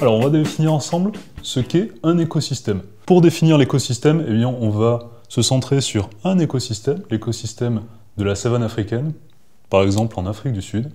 Alors on va définir ensemble ce qu'est un écosystème. Pour définir l'écosystème, eh bien, on va se centrer sur un écosystème, l'écosystème de la savane africaine, par exemple en Afrique du Sud,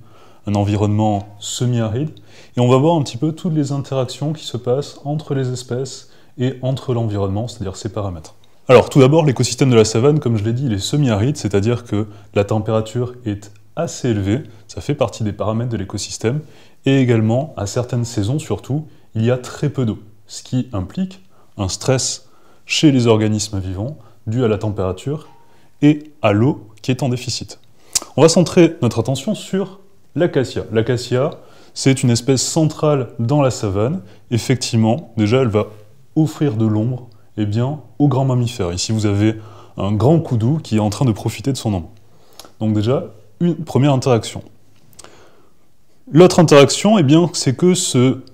un environnement semi-aride, et on va voir un petit peu toutes les interactions qui se passent entre les espèces et entre l'environnement, c'est-à-dire ses paramètres. Alors tout d'abord, l'écosystème de la savane, comme je l'ai dit, il est semi-aride, c'est-à-dire que la température est assez élevé, ça fait partie des paramètres de l'écosystème, et également, à certaines saisons surtout, il y a très peu d'eau, ce qui implique un stress chez les organismes vivants dû à la température et à l'eau qui est en déficit. On va centrer notre attention sur l'acacia. L'acacia, c'est une espèce centrale dans la savane. Effectivement, déjà, elle va offrir de l'ombre et eh bien, aux grands mammifères. Ici, vous avez un grand coudou qui est en train de profiter de son ombre. Donc déjà, une première interaction. L'autre interaction, est eh bien, c'est que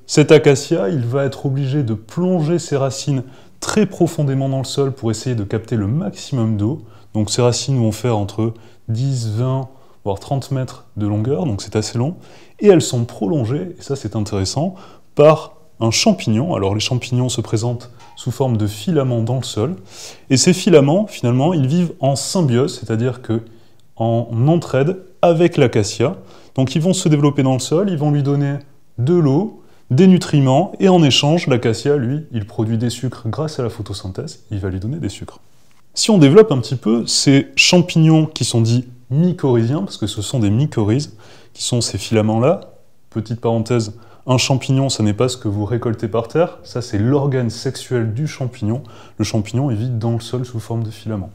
cet acacia, il va être obligé de plonger ses racines très profondément dans le sol pour essayer de capter le maximum d'eau. Donc ces racines vont faire entre 10, 20, voire 30 mètres de longueur, donc c'est assez long. Et elles sont prolongées, et ça c'est intéressant, par un champignon. Alors les champignons se présentent sous forme de filaments dans le sol. Et ces filaments, finalement, ils vivent en symbiose, c'est-à-dire que en entraide avec l'acacia. Donc ils vont se développer dans le sol, ils vont lui donner de l'eau, des nutriments, et en échange, l'acacia, lui, il produit des sucres grâce à la photosynthèse, il va lui donner des sucres. Si on développe un petit peu ces champignons qui sont dits mycorhiziens, parce que ce sont des mycorhizes, qui sont ces filaments-là, petite parenthèse, un champignon, ce n'est pas ce que vous récoltez par terre, ça c'est l'organe sexuel du champignon. Le champignon est vide dans le sol sous forme de filaments.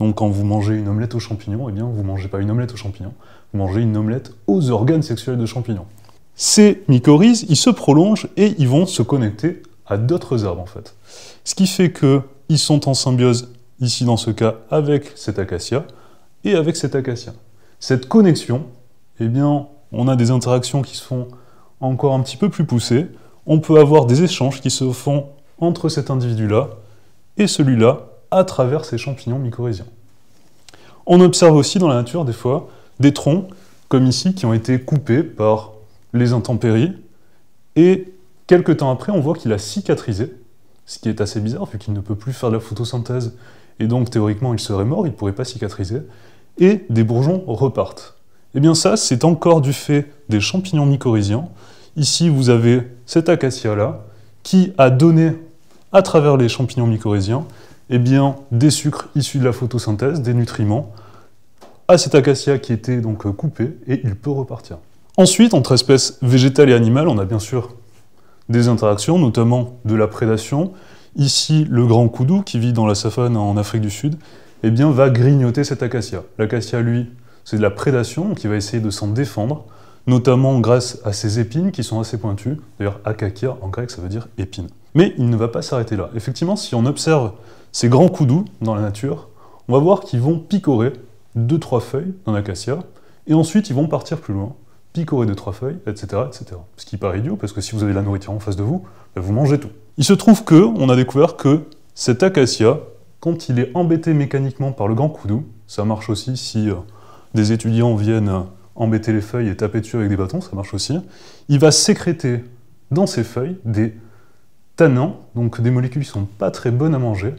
Donc quand vous mangez une omelette aux champignons, eh bien vous mangez pas une omelette aux champignons, vous mangez une omelette aux organes sexuels de champignons. Ces mycorhizes, ils se prolongent et ils vont se connecter à d'autres arbres en fait. Ce qui fait qu'ils sont en symbiose ici dans ce cas avec cet acacia et avec cet acacia. Cette connexion, eh bien, on a des interactions qui se font encore un petit peu plus poussées. On peut avoir des échanges qui se font entre cet individu-là et celui-là à travers ces champignons mycorhiziens. On observe aussi dans la nature des fois des troncs, comme ici, qui ont été coupés par les intempéries, et quelques temps après, on voit qu'il a cicatrisé, ce qui est assez bizarre vu qu'il ne peut plus faire de la photosynthèse, et donc théoriquement il serait mort, il ne pourrait pas cicatriser, et des bourgeons repartent. Et eh bien ça, c'est encore du fait des champignons mycorhiziens. Ici, vous avez cet acacia-là, qui a donné, à travers les champignons mycorhiziens, eh bien, des sucres issus de la photosynthèse, des nutriments, à cet acacia qui était donc euh, coupé, et il peut repartir. Ensuite, entre espèces végétales et animales, on a bien sûr des interactions, notamment de la prédation. Ici, le grand koudou, qui vit dans la Safane, en Afrique du Sud, eh bien, va grignoter cet acacia. L'acacia, lui, c'est de la prédation, donc il va essayer de s'en défendre, notamment grâce à ses épines qui sont assez pointues. D'ailleurs, akakia, en grec, ça veut dire épine. Mais il ne va pas s'arrêter là. Effectivement, si on observe ces grands coups dans la nature, on va voir qu'ils vont picorer deux trois feuilles d'un acacia, et ensuite ils vont partir plus loin, picorer 2 trois feuilles, etc., etc. Ce qui paraît idiot, parce que si vous avez la nourriture en face de vous, bah, vous mangez tout. Il se trouve que on a découvert que cet acacia, quand il est embêté mécaniquement par le grand coudou, ça marche aussi si euh, des étudiants viennent euh, embêter les feuilles et taper dessus avec des bâtons, ça marche aussi, il va sécréter dans ses feuilles des donc des molécules qui sont pas très bonnes à manger,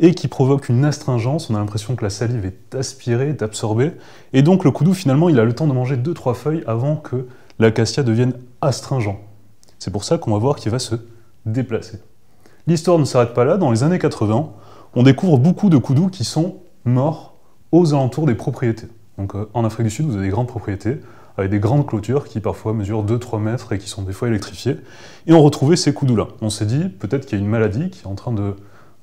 et qui provoquent une astringence, on a l'impression que la salive est aspirée, est absorbée, et donc le coudou finalement il a le temps de manger 2-3 feuilles avant que l'acacia devienne astringent. C'est pour ça qu'on va voir qu'il va se déplacer. L'histoire ne s'arrête pas là, dans les années 80, on découvre beaucoup de coudou qui sont morts aux alentours des propriétés. Donc euh, en Afrique du Sud, vous avez des grandes propriétés, avec des grandes clôtures qui parfois mesurent 2-3 mètres et qui sont des fois électrifiées. Et on retrouvait ces coudous-là. On s'est dit, peut-être qu'il y a une maladie qui est en train de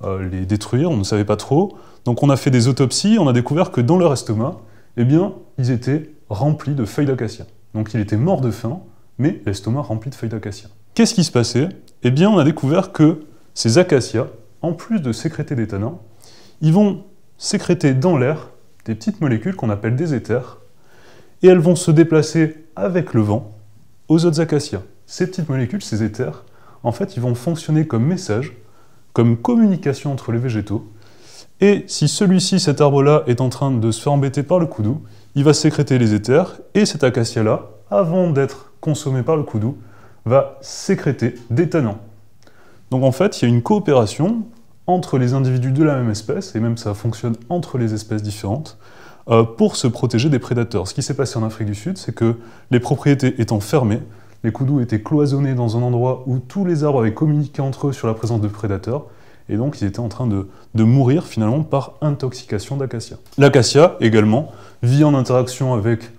euh, les détruire, on ne savait pas trop. Donc on a fait des autopsies, on a découvert que dans leur estomac, eh bien, ils étaient remplis de feuilles d'acacia. Donc il était mort de faim, mais l'estomac rempli de feuilles d'acacia. Qu'est-ce qui se passait Eh bien, on a découvert que ces acacias, en plus de sécréter des tanins, ils vont sécréter dans l'air des petites molécules qu'on appelle des éthers, et elles vont se déplacer avec le vent aux autres acacias. Ces petites molécules, ces éthers, en fait, ils vont fonctionner comme message, comme communication entre les végétaux, et si celui-ci, cet arbre-là, est en train de se faire embêter par le coudou, il va sécréter les éthers, et cet acacia-là, avant d'être consommé par le coudou, va sécréter des tanins. Donc en fait, il y a une coopération entre les individus de la même espèce, et même ça fonctionne entre les espèces différentes, euh, pour se protéger des prédateurs. Ce qui s'est passé en Afrique du Sud, c'est que les propriétés étant fermées, les coudous étaient cloisonnés dans un endroit où tous les arbres avaient communiqué entre eux sur la présence de prédateurs, et donc ils étaient en train de, mourir finalement par intoxication d'acacia. L'acacia également vit en interaction avec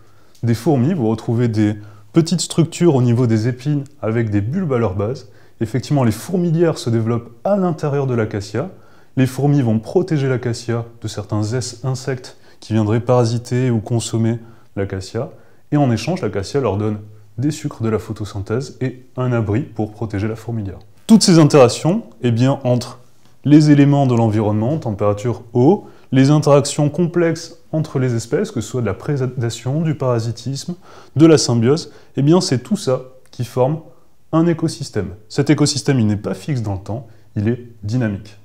des fourmis, vous retrouvez des petites structures au niveau des épines avec des bulbes à leur base. Effectivement, les fourmilières se développent à l'intérieur de l'acacia. Les fourmis vont protéger l'acacia de certains insectes qui viendraient parasiter ou consommer l'acacia. Et en échange, l'acacia leur donne des sucres de la photosynthèse et un abri pour protéger la fourmilière. Toutes ces interactions, eh bien, entre les éléments de l'environnement, température, eau, les interactions complexes entre les espèces, que ce soit de la prédation, du parasitisme, de la symbiose, eh bien, c'est tout ça qui forme un écosystème. Cet écosystème, il n'est pas fixe dans le temps, il est dynamique.